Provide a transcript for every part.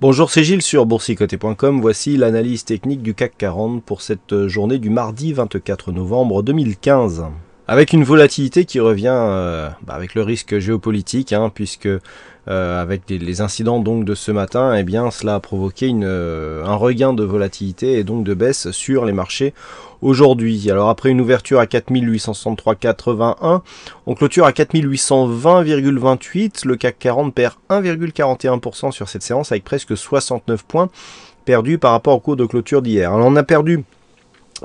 Bonjour, c'est Gilles sur boursicoté.com. Voici l'analyse technique du CAC 40 pour cette journée du mardi 24 novembre 2015. Avec une volatilité qui revient euh, bah, avec le risque géopolitique, hein, puisque euh, avec les incidents donc de ce matin, eh bien cela a provoqué euh, un regain de volatilité et donc de baisse sur les marchés aujourd'hui. Alors après une ouverture à 4863,81, on clôture à 4820,28. Le CAC 40 perd 1,41% sur cette séance avec presque 69 points perdus par rapport au cours de clôture d'hier. Alors on a perdu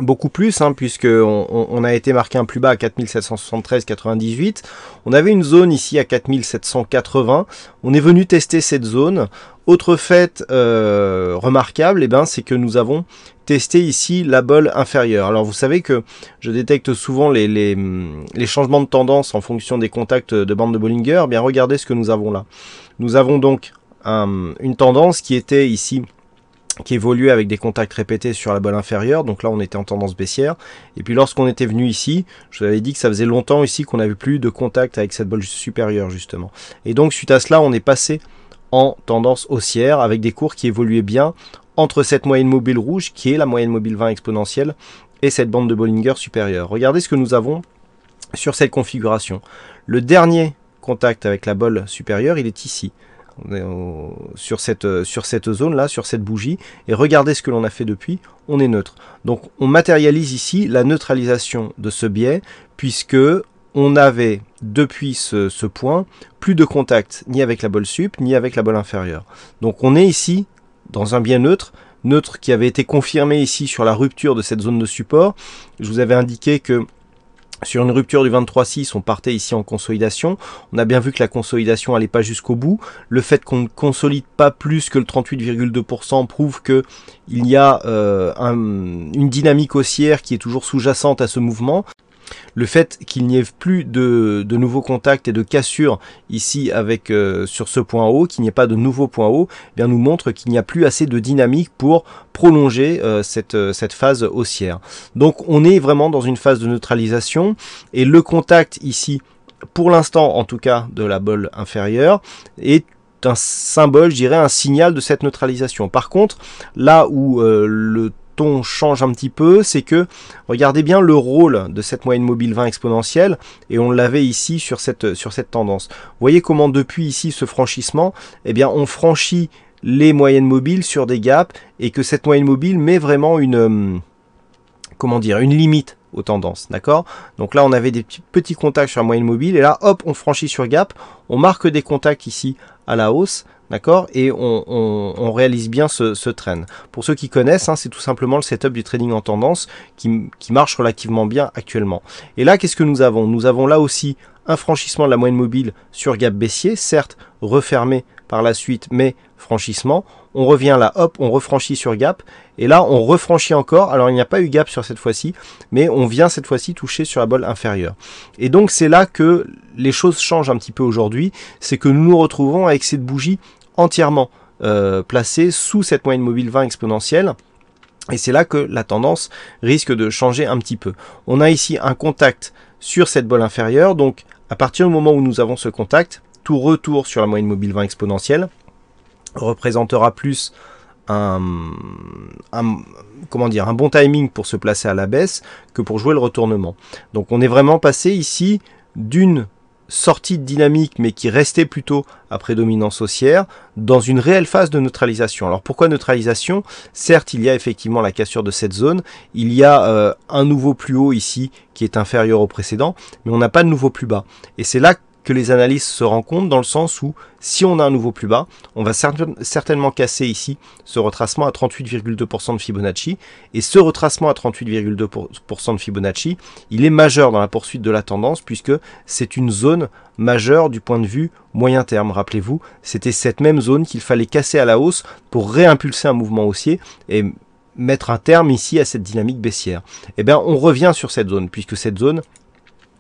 beaucoup plus, hein, puisque on, a été marqué un plus bas à 4773,98. On avait une zone ici à 4780. On est venu tester cette zone. Autre fait euh, remarquable, eh ben, c'est que nous avons testé ici la bol inférieure. Alors vous savez que je détecte souvent les, les, changements de tendance en fonction des contacts de bande de Bollinger. Eh bien regardez ce que nous avons là. Nous avons donc une tendance qui était ici qui évoluait avec des contacts répétés sur la bolle inférieure, donc là on était en tendance baissière. Et puis lorsqu'on était venu ici, je vous avais dit que ça faisait longtemps ici qu'on n'avait plus de contact avec cette bolle supérieure justement. Et donc suite à cela, on est passé en tendance haussière avec des cours qui évoluaient bien entre cette moyenne mobile rouge qui est la moyenne mobile 20 exponentielle et cette bande de Bollinger supérieure. Regardez ce que nous avons sur cette configuration. Le dernier contact avec la bolle supérieure, il est ici sur cette, euh, sur cette zone-là, sur cette bougie, et regardez ce que l'on a fait depuis, on est neutre. Donc on matérialise ici la neutralisation de ce biais, puisque on avait depuis ce, point plus de contact ni avec la bol sup, ni avec la bol inférieure. Donc on est ici dans un biais neutre, neutre qui avait été confirmé ici sur la rupture de cette zone de support. Je vous avais indiqué que sur une rupture du 23,6 on partait ici en consolidation. On a bien vu que la consolidation n'allait pas jusqu'au bout. Le fait qu'on ne consolide pas plus que le 38,2% prouve que il y a euh, une dynamique haussière qui est toujours sous-jacente à ce mouvement. Le fait qu'il n'y ait plus de, nouveaux contacts et de cassures ici avec euh, sur ce point haut, qu'il n'y ait pas de nouveaux points hauts, eh bien nous montre qu'il n'y a plus assez de dynamique pour prolonger euh, euh, cette, phase haussière. Donc on est vraiment dans une phase de neutralisation et le contact ici, pour l'instant en tout cas de la bol inférieure, est un symbole, je dirais, un signal de cette neutralisation. Par contre, là où le ton change un petit peu, c'est que regardez bien le rôle de cette moyenne mobile 20 exponentielle et on l'avait ici sur cette, sur cette tendance. Vous voyez comment depuis ici ce franchissement, eh bien on franchit les moyennes mobiles sur des gaps et que cette moyenne mobile met vraiment une, hum, comment dire, une limite aux tendances, d'accord Donc là, on avait des petits, contacts sur la moyenne mobile, et là, hop, on franchit sur gap, on marque des contacts ici à la hausse, d'accord Et on, on, réalise bien ce, ce Pour ceux qui connaissent, hein, c'est tout simplement le setup du trading en tendance qui, qui marche relativement bien actuellement. Et là, qu'est-ce que nous avons Nous avons là aussi un franchissement de la moyenne mobile sur gap baissier, certes refermé par la suite, mais franchissement on revient là, hop, on refranchit sur gap, et là on refranchit encore, alors il n'y a pas eu gap sur cette fois-ci, mais on vient cette fois-ci toucher sur la bolle inférieure. Et donc c'est là que les choses changent un petit peu aujourd'hui, c'est que nous nous retrouvons avec cette bougie entièrement euh, placée sous cette moyenne mobile 20 exponentielle, et c'est là que la tendance risque de changer un petit peu. On a ici un contact sur cette bolle inférieure, donc à partir du moment où nous avons ce contact, tout retour sur la moyenne mobile 20 exponentielle, représentera plus un, comment dire, un bon timing pour se placer à la baisse que pour jouer le retournement. Donc on est vraiment passé ici d'une sortie de dynamique mais qui restait plutôt à prédominance haussière dans une réelle phase de neutralisation. Alors pourquoi neutralisation Certes, il y a effectivement la cassure de cette zone, il y a euh, un nouveau plus haut ici qui est inférieur au précédent, mais on n'a pas de nouveau plus bas. Et c'est là que les analystes se rendent compte dans le sens où si on a un nouveau plus bas, on va certainement casser ici ce retracement à 38,2% de Fibonacci. Et ce retracement à 38,2% de Fibonacci, il est majeur dans la poursuite de la tendance puisque c'est une zone majeure du point de vue moyen terme. Rappelez-vous, c'était cette même zone qu'il fallait casser à la hausse pour réimpulser un mouvement haussier et mettre un terme ici à cette dynamique baissière. Eh bien, on revient sur cette zone puisque cette zone,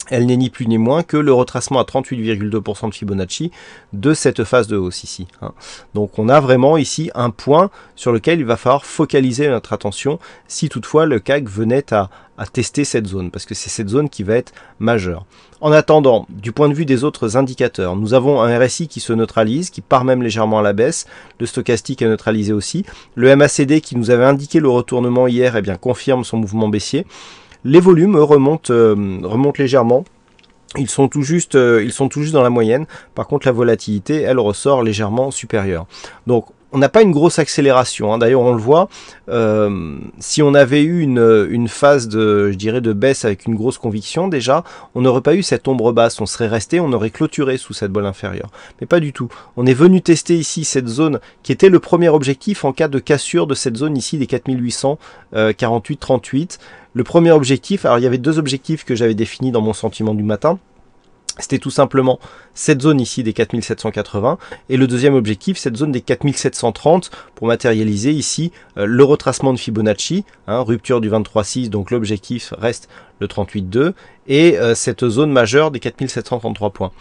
elle n'est ni plus ni moins que le retracement à 38,2% de Fibonacci de cette phase de hausse ici. Hein. Donc on a vraiment ici un point sur lequel il va falloir focaliser notre attention si toutefois le CAC venait à, tester cette zone, parce que c'est cette zone qui va être majeure. En attendant, du point de vue des autres indicateurs, nous avons un RSI qui se neutralise, qui part même légèrement à la baisse, le stochastique est neutralisé aussi, le MACD qui nous avait indiqué le retournement hier, et eh bien confirme son mouvement baissier, les volumes euh, remontent, légèrement. Ils sont, tout juste, euh, ils sont tout juste dans la moyenne. Par contre, la volatilité, elle ressort légèrement supérieure. Donc, on n'a pas une grosse accélération. Hein. D'ailleurs, on le voit. Euh, si on avait eu une, phase de, je dirais, de baisse avec une grosse conviction déjà, on n'aurait pas eu cette ombre basse. On serait resté, on aurait clôturé sous cette bolle inférieure. Mais pas du tout. On est venu tester ici cette zone qui était le premier objectif en cas de cassure de cette zone ici des 4800 48 38. Le premier objectif, alors il y avait deux objectifs que j'avais définis dans mon sentiment du matin. C'était tout simplement cette zone ici des 4780 et le deuxième objectif, cette zone des 4730 pour matérialiser ici euh, le retracement de Fibonacci, hein, rupture du 23.6, donc l'objectif reste le 38.2 et euh, cette zone majeure des 4733 points.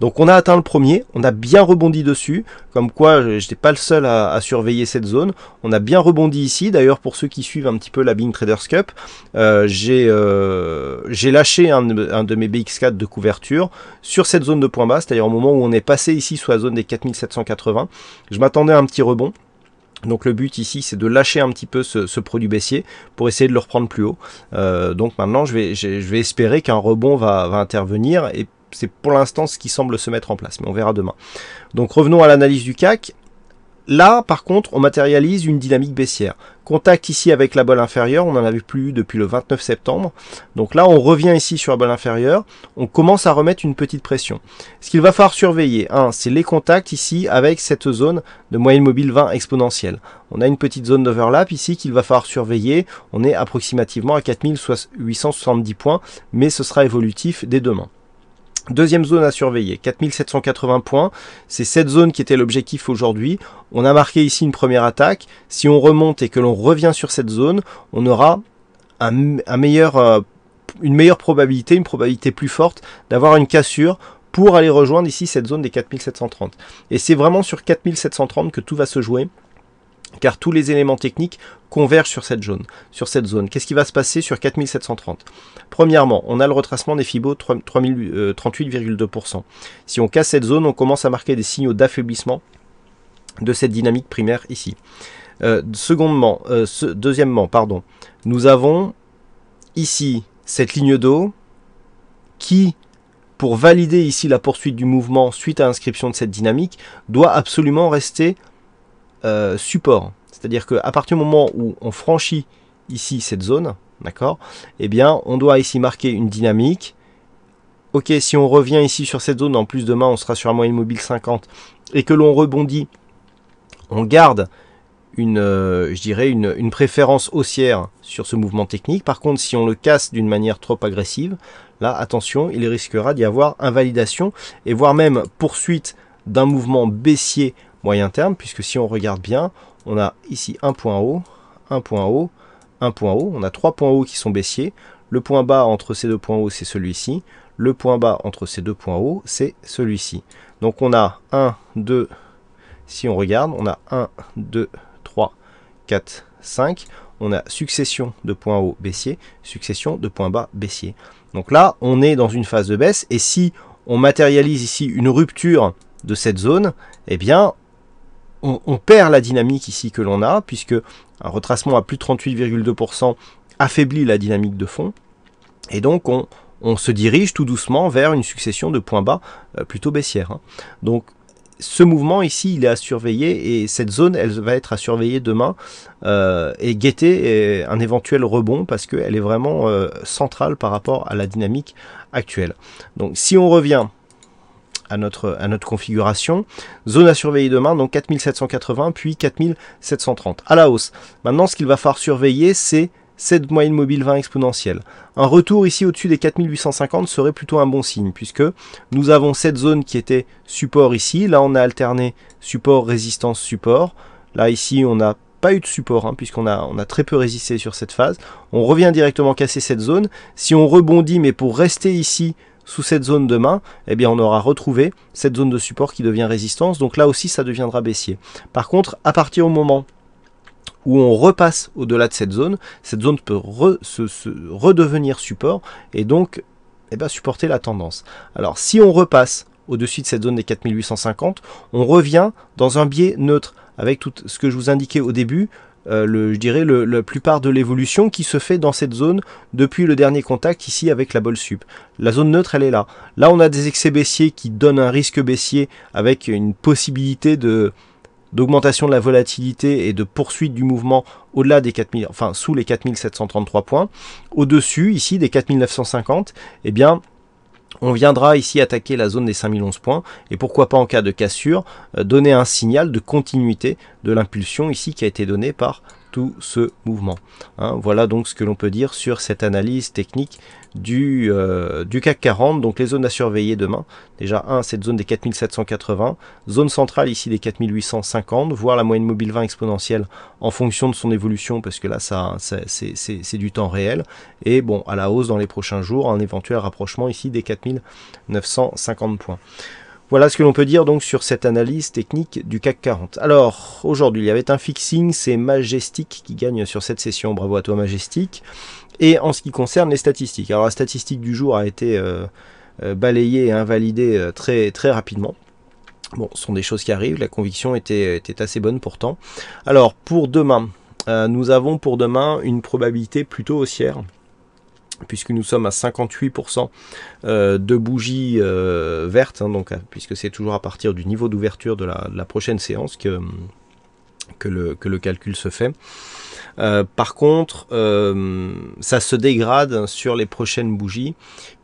Donc on a atteint le premier, on a bien rebondi dessus, comme quoi euh, j'étais pas le seul à, surveiller cette zone, on a bien rebondi ici, d'ailleurs pour ceux qui suivent un petit peu la Bing Traders Cup, euh, j'ai euh, lâché un, de mes BX4 de couverture sur cette zone de points bas, c'est-à-dire au moment où on est passé ici sous la zone des 4780, je m'attendais à un petit rebond, donc le but ici c'est de lâcher un petit peu ce, produit baissier pour essayer de le reprendre plus haut. Euh, donc maintenant je vais, je, vais espérer qu'un rebond va, va, intervenir et c'est pour l'instant ce qui semble se mettre en place, mais on verra demain. Donc revenons à l'analyse du CAC. Là par contre on matérialise une dynamique baissière. Contact ici avec la bolle inférieure, on n'en avait plus eu depuis le 29 septembre. Donc là, on revient ici sur la bolle inférieure, on commence à remettre une petite pression. Ce qu'il va falloir surveiller, hein, c'est les contacts ici avec cette zone de moyenne mobile 20 exponentielle. On a une petite zone d'overlap ici qu'il va falloir surveiller. On est approximativement à 4870 points, mais ce sera évolutif dès demain. Deuxième zone à surveiller, 4780 points. C'est cette zone qui était l'objectif aujourd'hui. On a marqué ici une première attaque. Si on remonte et que l'on revient sur cette zone, on aura un, meilleur, euh, une meilleure probabilité, une probabilité plus forte d'avoir une cassure pour aller rejoindre ici cette zone des 4730. Et c'est vraiment sur 4730 que tout va se jouer car tous les éléments techniques convergent sur cette zone. Sur cette zone. Qu'est-ce qui va se passer sur 4730 Premièrement, on a le retracement des FIBO 38,2%. Euh, si on casse cette zone, on commence à marquer des signaux d'affaiblissement de cette dynamique primaire ici. Euh, euh, deuxièmement, pardon, nous avons ici cette ligne d'eau qui pour valider ici la poursuite du mouvement suite à l'inscription de cette dynamique, doit absolument rester euh, support. C'est-à-dire que à partir du moment où on franchit ici cette zone, d'accord, et eh bien on doit ici marquer une dynamique. Ok, si on revient ici sur cette zone, en plus demain on sera sur un moyenne mobile 50, et que l'on rebondit, on garde une, euh, je dirais une, une, préférence haussière sur ce mouvement technique. Par contre, si on le casse d'une manière trop agressive, là, attention, il risquera d'y avoir invalidation et voire même poursuite d'un mouvement baissier moyen terme, puisque si on regarde bien, on a ici un point haut, un point haut, un point haut, on a trois points hauts qui sont baissiers, le point bas entre ces deux points hauts c'est celui-ci, le point bas entre ces deux points hauts c'est celui-ci. Donc on a 1, 2, si on regarde, on a 1, 2, 3, 4, 5, on a succession de points hauts baissiers, succession de points bas baissiers. Donc là, on est dans une phase de baisse, et si on matérialise ici une rupture de cette zone, eh bien, on, perd la dynamique ici que l'on a, puisque un retracement à plus de 38,2% affaiblit la dynamique de fond, et donc on, se dirige tout doucement vers une succession de points bas euh, plutôt baissières. Hein. Donc ce mouvement ici, il est à surveiller et cette zone, elle va être à surveiller demain euh, et guetter un éventuel rebond parce qu'elle est vraiment euh, centrale par rapport à la dynamique actuelle. Donc si on revient à notre, à notre configuration. Zone à surveiller demain, donc 4780 puis 4730 à la hausse. Maintenant, ce qu'il va falloir surveiller, c'est cette moyenne mobile 20 exponentielle. Un retour ici au-dessus des 4850 serait plutôt un bon signe, puisque nous avons cette zone qui était support ici. Là, on a alterné support, résistance, support. Là, ici, on n'a pas eu de support, hein, puisqu'on a, on a très peu résisté sur cette phase. On revient directement casser cette zone. Si on rebondit, mais pour rester ici sous cette zone de main, eh bien on aura retrouvé cette zone de support qui devient résistance, donc là aussi ça deviendra baissier. Par contre, à partir du moment où on repasse au-delà de cette zone, cette zone peut redevenir support et donc eh ben, supporter la tendance. Alors si on repasse au-dessus de cette zone des 4850, on revient dans un biais neutre avec tout ce que je vous indiquais au début, euh, je dirais, la plupart de l'évolution qui se fait dans cette zone depuis le dernier contact ici avec la bol sup. La zone neutre, elle est là. Là, on a des excès baissiers qui donnent un risque baissier avec une possibilité de d'augmentation de la volatilité et de poursuite du mouvement au-delà des 4000, enfin sous les 4733 points, au-dessus ici des 4950, eh bien on viendra ici attaquer la zone des 5011 points et pourquoi pas en cas de cassure, euh, donner un signal de continuité de l'impulsion ici qui a été donnée par tout ce mouvement. Hein. voilà donc ce que l'on peut dire sur cette analyse technique du, euh, du CAC 40, donc les zones à surveiller demain. Déjà, 1, cette zone des 4780, zone centrale ici des 4850, voir la moyenne mobile 20 exponentielle en fonction de son évolution, parce que là, ça, c'est du temps réel. Et bon, à la hausse dans les prochains jours, un éventuel rapprochement ici des 4950 points. Voilà ce que l'on peut dire donc sur cette analyse technique du CAC 40. Alors, aujourd'hui, il y avait un fixing, c'est Majestic qui gagne sur cette session. Bravo à toi Majestic. Et en ce qui concerne les statistiques, alors la statistique du jour a été euh, euh, balayée et invalidée euh, très, très rapidement. Bon, ce sont des choses qui arrivent, la conviction était, assez bonne pourtant. Alors, pour demain, nous avons pour demain une probabilité plutôt haussière puisque nous sommes à 58% euh, de bougies euh, vertes, hein, donc, puisque c'est toujours à partir du niveau d'ouverture de, la, prochaine séance que, que, le, calcul se fait. Euh, par contre, ça se dégrade sur les prochaines bougies,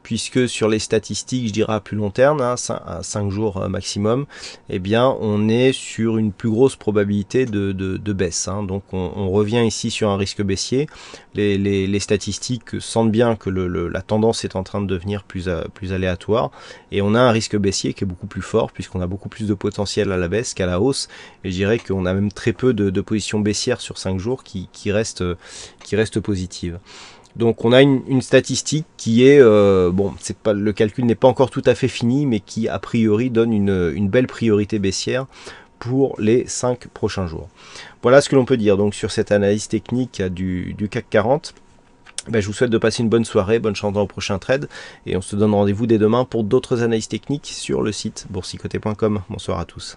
puisque sur les statistiques, je dirais à plus long terme, hein, à 5 jours euh, maximum, eh bien, on est sur une plus grosse probabilité de, baisse. Hein. Donc, on, revient ici sur un risque baissier. Les, statistiques sentent bien que la tendance est en train de devenir euh, plus, aléatoire, et on a un risque baissier qui est beaucoup plus fort, puisqu'on a beaucoup plus de potentiel à la baisse qu'à la hausse, et je dirais qu'on a même très peu de, positions baissières sur 5 jours qui, qui restent positives. Donc on a une, statistique qui est, euh, bon, pas, le calcul n'est pas encore tout à fait fini, mais qui a priori donne une, belle priorité baissière pour les 5 prochains jours. Voilà ce que l'on peut dire donc sur cette analyse technique du, CAC 40. Ben, je vous souhaite de passer une bonne soirée, bonne chance dans le prochain trade et on se donne rendez-vous dès demain pour d'autres analyses techniques sur le site boursicoté.com. Bonsoir à tous.